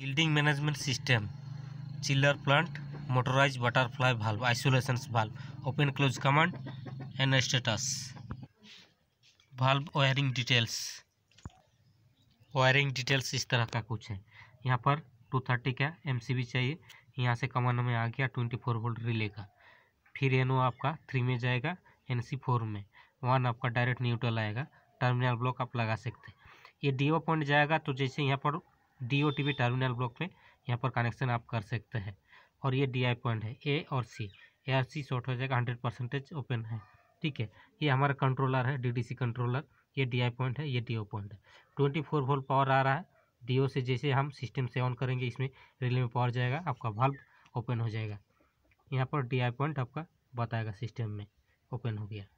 building management system chiller plant motorized butterfly valve isolation valve open close command and status valve wiring details wiring details इस तरह का कुछ है यहाँ पर 230 का एमसीबी चाहिए यहाँ से कमान में आ गया 24 वोल्ट रिले का फिर एनओ आपका थ्री में जाएगा एन फोर में वन आपका डायरेक्ट न्यूट्रल आएगा टर्मिनल ब्लॉक आप लगा सकते हैं ये डी पॉइंट जाएगा तो जैसे यहाँ पर D O T terminal block में यहाँ पर कनेक्शन आप कर सकते हैं और ये डी आई पॉइंट है ए और सी ए आर सी शॉर्ट हो जाएगा हंड्रेड परसेंटेज ओपन है ठीक है ये हमारा कंट्रोलर है डी डी सी कंट्रोलर ये डी आई पॉइंट है ये डी ओ पॉइंट है ट्वेंटी फोर वोल्ट पावर आ रहा है डी ओ से जैसे हम सिस्टम से ऑन करेंगे इसमें रिले में पावर जाएगा आपका वाल्व ओपन हो जाएगा यहाँ पर डी आई पॉइंट आपका बताएगा सिस्टम में ओपन हो गया